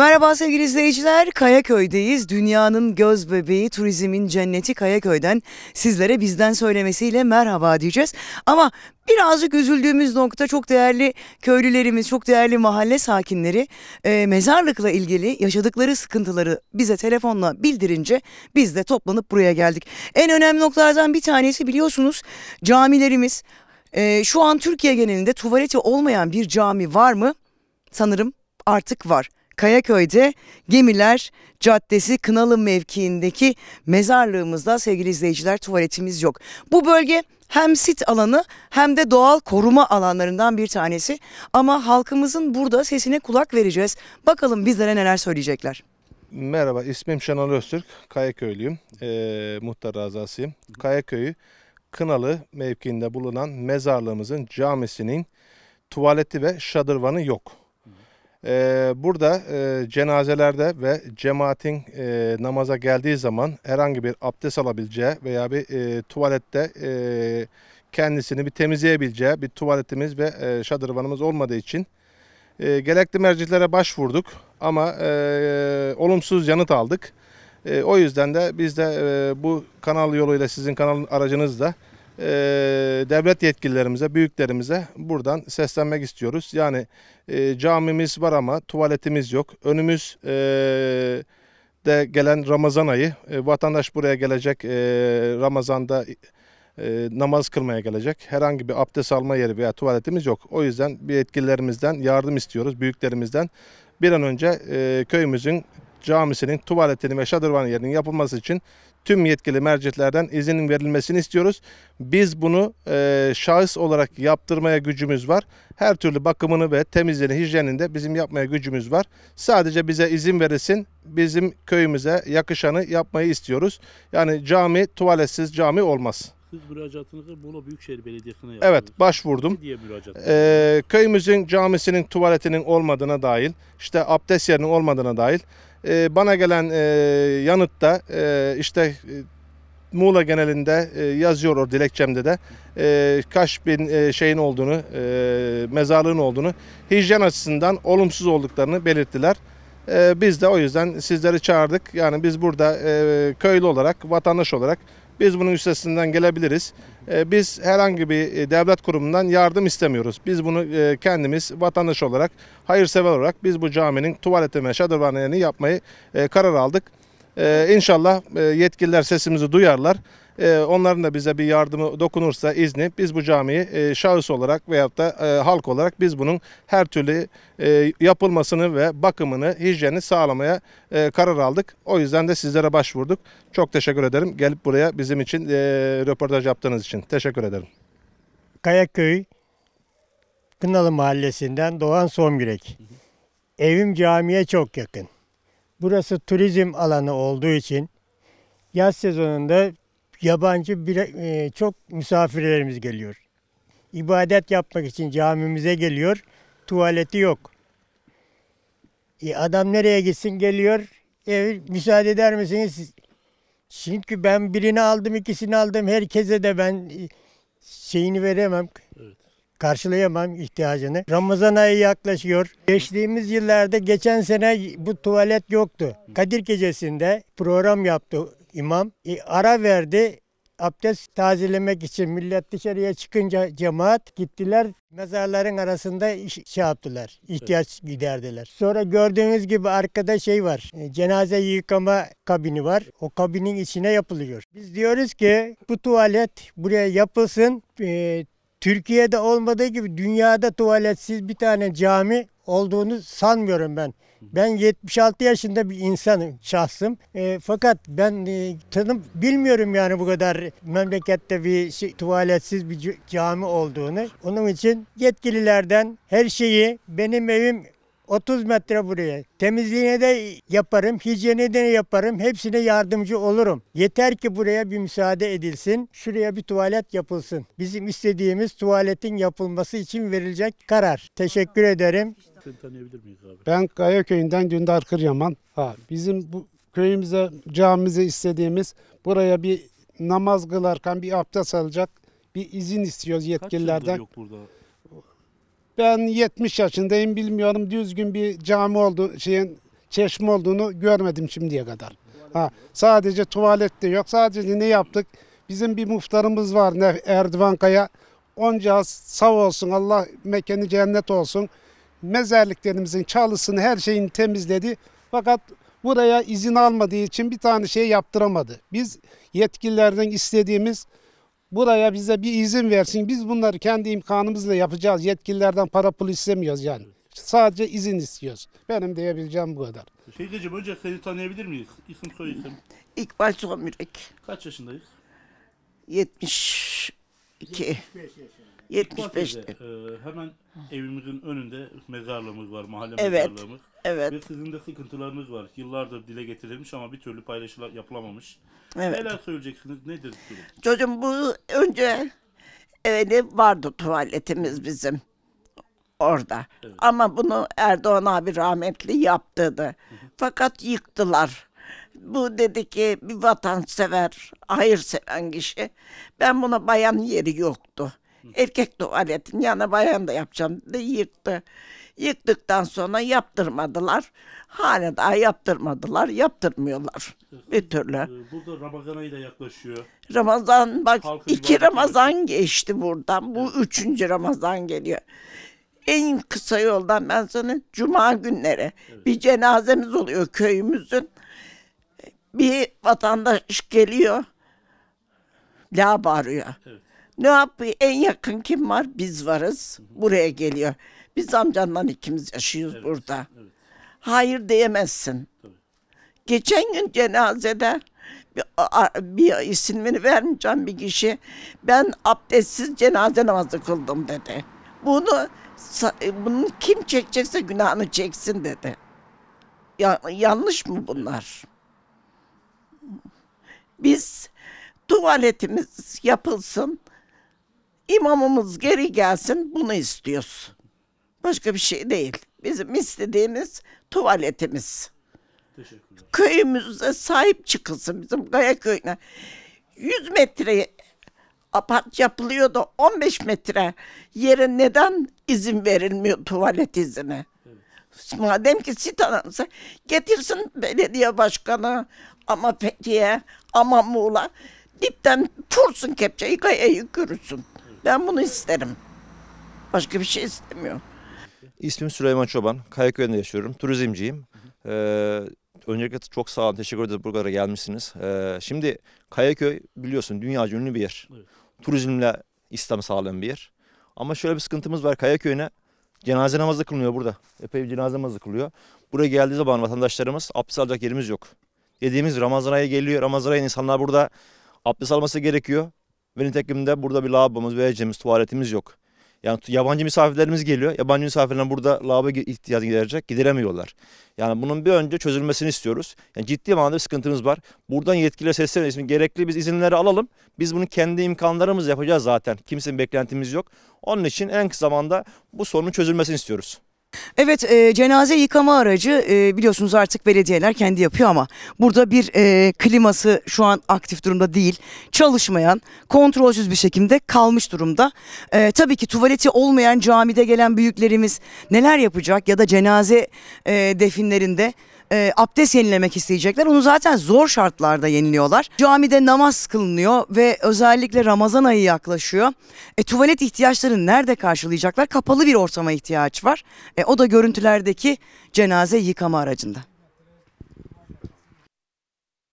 Merhaba sevgili izleyiciler, Kayaköy'deyiz. Dünyanın göz bebeği, turizmin cenneti Kayaköy'den sizlere bizden söylemesiyle merhaba diyeceğiz. Ama birazcık üzüldüğümüz nokta çok değerli köylülerimiz, çok değerli mahalle sakinleri e, mezarlıkla ilgili yaşadıkları sıkıntıları bize telefonla bildirince biz de toplanıp buraya geldik. En önemli noktalardan bir tanesi biliyorsunuz camilerimiz. E, şu an Türkiye genelinde tuvaleti olmayan bir cami var mı? Sanırım artık var. Kayaköy'de Gemiler Caddesi Kınalı mevkiindeki mezarlığımızda sevgili izleyiciler tuvaletimiz yok. Bu bölge hem sit alanı hem de doğal koruma alanlarından bir tanesi. Ama halkımızın burada sesine kulak vereceğiz. Bakalım bizlere neler söyleyecekler. Merhaba ismim Şenol Öztürk. Kayaköylüyüm. Ee, muhtar razasıyım. Kayaköy'ü Kınalı mevkiinde bulunan mezarlığımızın camisinin tuvaleti ve şadırvanı yok. Ee, burada e, cenazelerde ve cemaatin e, namaza geldiği zaman herhangi bir abdest alabileceği veya bir e, tuvalette e, kendisini bir temizleyebileceği bir tuvaletimiz ve e, şadırvanımız olmadığı için e, gerekli merciklere başvurduk ama e, olumsuz yanıt aldık. E, o yüzden de biz de e, bu kanal yoluyla sizin kanal aracınızla e, devlet yetkililerimize, büyüklerimize buradan seslenmek istiyoruz. Yani e, camimiz var ama tuvaletimiz yok. Önümüz e, de gelen Ramazan ayı. E, vatandaş buraya gelecek e, Ramazan'da e, e namaz kılmaya gelecek. Herhangi bir abdest alma yeri veya tuvaletimiz yok. O yüzden bir yetkililerimizden yardım istiyoruz, büyüklerimizden. Bir an önce e, köyümüzün camisinin tuvaletinin ve şadırvan yerinin yapılması için tüm yetkili merceklerden izinin verilmesini istiyoruz. Biz bunu e, şahıs olarak yaptırmaya gücümüz var. Her türlü bakımını ve temizliğini, hijyenini de bizim yapmaya gücümüz var. Sadece bize izin verilsin, bizim köyümüze yakışanı yapmayı istiyoruz. Yani cami tuvaletsiz cami olmaz. Siz müracaatınızı Muğla Büyükşehir Belediyesi'ne yaptınız. Evet başvurdum. Ne diye müracaat Ee, köyümüzün camisinin tuvaletinin olmadığına dair, işte abdest yerinin olmadığına dair e, bana gelen e, ee, yanıtta e, ee, işte e, Muğla genelinde e, yazıyor o dilekçemde de e, kaç bin e, şeyin olduğunu, e, mezarlığın olduğunu, hijyen açısından olumsuz olduklarını belirttiler. biz de o yüzden sizleri çağırdık. Yani biz burada köylü olarak, vatandaş olarak biz bunun üstesinden gelebiliriz. Ee, biz herhangi bir e, devlet kurumundan yardım istemiyoruz. Biz bunu e, kendimiz vatandaş olarak, hayırsever olarak biz bu caminin tuvaleti ve şadırvanını yapmayı e, karar aldık. Ee, inşallah e, yetkililer sesimizi duyarlar. Ee, onların da bize bir yardımı dokunursa izni biz bu camiyi e, şahıs olarak veyahut da e, halk olarak biz bunun her türlü e, yapılmasını ve bakımını, hijyeni sağlamaya e, karar aldık. O yüzden de sizlere başvurduk. Çok teşekkür ederim gelip buraya bizim için e, röportaj yaptığınız için. Teşekkür ederim. Kayaköy Kınalı Mahallesi'nden Doğan Somgürek. Evim camiye çok yakın. Burası turizm alanı olduğu için yaz sezonunda yabancı bire, e, çok misafirlerimiz geliyor. İbadet yapmak için camimize geliyor. Tuvaleti yok. E adam nereye gitsin geliyor. E, müsaade eder misiniz? Çünkü ben birini aldım, ikisini aldım. Herkese de ben e, şeyini veremem. Evet karşılayamam ihtiyacını. Ramazan ayı yaklaşıyor. Geçtiğimiz yıllarda geçen sene bu tuvalet yoktu. Kadir gecesinde program yaptı imam. E, ara verdi abdest tazelemek için millet dışarıya çıkınca cemaat gittiler mezarların arasında iş, şey yaptılar, ihtiyaç evet. giderdiler. Sonra gördüğünüz gibi arkada şey var, e, cenaze yıkama kabini var. O kabinin içine yapılıyor. Biz diyoruz ki bu tuvalet buraya yapılsın, e, Türkiye'de olmadığı gibi dünyada tuvaletsiz bir tane cami olduğunu sanmıyorum ben. Ben 76 yaşında bir insanım şahsım. E, fakat ben e, tanım bilmiyorum yani bu kadar memlekette bir şey, tuvaletsiz bir cami olduğunu. Onun için yetkililerden her şeyi benim evim 30 metre buraya. Temizliğine de yaparım, hijyene de yaparım, hepsine yardımcı olurum. Yeter ki buraya bir müsaade edilsin, şuraya bir tuvalet yapılsın. Bizim istediğimiz tuvaletin yapılması için verilecek karar. Teşekkür ederim. Seni tanıyabilir miyiz abi? Ben Kayaköy'ünden Dündar Kıryaman. Ha, bizim bu köyümüze, camimize istediğimiz buraya bir namaz kılarken bir abdest alacak bir izin istiyoruz Kaç yıldır yetkililerden. yok burada? Ben 70 yaşındayım bilmiyorum düzgün bir cami oldu şeyin çeşme olduğunu görmedim şimdiye kadar. Ha, sadece tuvalet de yok. Sadece ne yaptık? Bizim bir muftarımız var Erdoğan Kaya. Onca sağ olsun Allah mekanı cennet olsun. Mezarlıklarımızın çalısını her şeyini temizledi. Fakat buraya izin almadığı için bir tane şey yaptıramadı. Biz yetkililerden istediğimiz buraya bize bir izin versin. Biz bunları kendi imkanımızla yapacağız. Yetkililerden para pul istemiyoruz yani. Sadece izin istiyoruz. Benim diyebileceğim bu kadar. Teyzeciğim önce seni tanıyabilir miyiz? İsim soy isim. İkbal Soğan Mürek. Kaç yaşındayız? 72. 75 yaşındayız. 75. Ee, hemen evimizin önünde mezarlığımız var, mahalle evet, mezarlığımız. Evet. Ve sizin de sıkıntılarınız var. Yıllardır dile getirilmiş ama bir türlü paylaşılar yapılamamış. Evet. Neler söyleyeceksiniz? Nedir? Durum? Çocuğum bu önce evde vardı tuvaletimiz bizim orada. Evet. Ama bunu Erdoğan abi rahmetli yaptırdı. Fakat yıktılar. Bu dedi ki bir vatansever, hayır seven kişi. Ben buna bayan yeri yoktu. Erkek tuvaletin yanına bayan da yapacağım dedi yıktı. Yıktıktan sonra yaptırmadılar. Hala daha yaptırmadılar, yaptırmıyorlar bir türlü. Ee, burada Ramazan ayı da yaklaşıyor. Ramazan bak Halkın iki ibadeti- Ramazan geçti buradan. Bu üçüncü Ramazan geliyor. En kısa yoldan ben sana cuma günleri bir cenazemiz oluyor köyümüzün. Bir vatandaş geliyor. La bağırıyor. Evet. Ne yapıyor? En yakın kim var? Biz varız. Buraya geliyor. Biz amcandan ikimiz yaşıyoruz Evet, burada. evet. Hayır diyemezsin. Tabii. Geçen gün cenazede bir, a- a- bir ismini vermeyeceğim bir kişi ben abdestsiz cenaze namazı kıldım dedi. Bunu e, bunu kim çekecekse günahını çeksin dedi. Ya, yanlış mı bunlar? Biz tuvaletimiz yapılsın. İmamımız geri gelsin bunu istiyoruz. Başka bir şey değil. Bizim istediğimiz tuvaletimiz. Köyümüze sahip çıkılsın bizim Gaya köyüne. 100 metre apart yapılıyor da 15 metre yere neden izin verilmiyor tuvalet izine? Evet. Madem ki sit sitanansa getirsin belediye başkanı ama Fethiye ama Muğla dipten vursun kepçeyi kayayı görürsün. Ben bunu isterim. Başka bir şey istemiyorum. İsmim Süleyman Çoban. Kayaköy'de yaşıyorum. Turizmciyim. Ee, öncelikle çok sağ olun. Teşekkür ederiz buralara gelmişsiniz. Ee, şimdi Kayaköy biliyorsun dünyaca ünlü bir yer. Evet. Turizmle İslam sağlayan bir yer. Ama şöyle bir sıkıntımız var. Kayaköy'üne cenaze namazı kılınıyor burada. Epey bir cenaze namazı kılıyor. Buraya geldiği zaman vatandaşlarımız abdest alacak yerimiz yok. Dediğimiz Ramazan ayı geliyor. Ramazan ayı insanlar burada abdest alması gerekiyor. Ve nitekim burada bir lavabomuz, WC'miz, tuvaletimiz yok. Yani yabancı misafirlerimiz geliyor. Yabancı misafirler burada lavabo ihtiyacı giderecek. Gideremiyorlar. Yani bunun bir önce çözülmesini istiyoruz. Yani ciddi manada bir sıkıntımız var. Buradan yetkililer seslenelim. Şimdi gerekli biz izinleri alalım. Biz bunu kendi imkanlarımız yapacağız zaten. Kimsenin beklentimiz yok. Onun için en kısa zamanda bu sorunun çözülmesini istiyoruz. Evet e, cenaze yıkama aracı e, biliyorsunuz artık belediyeler kendi yapıyor ama burada bir e, kliması şu an aktif durumda değil. Çalışmayan, kontrolsüz bir şekilde kalmış durumda. E, tabii ki tuvaleti olmayan camide gelen büyüklerimiz neler yapacak ya da cenaze e, definlerinde e, abdest yenilemek isteyecekler. Onu zaten zor şartlarda yeniliyorlar. Camide namaz kılınıyor ve özellikle Ramazan ayı yaklaşıyor. E, tuvalet ihtiyaçlarını nerede karşılayacaklar? Kapalı bir ortama ihtiyaç var. E, o da görüntülerdeki cenaze yıkama aracında.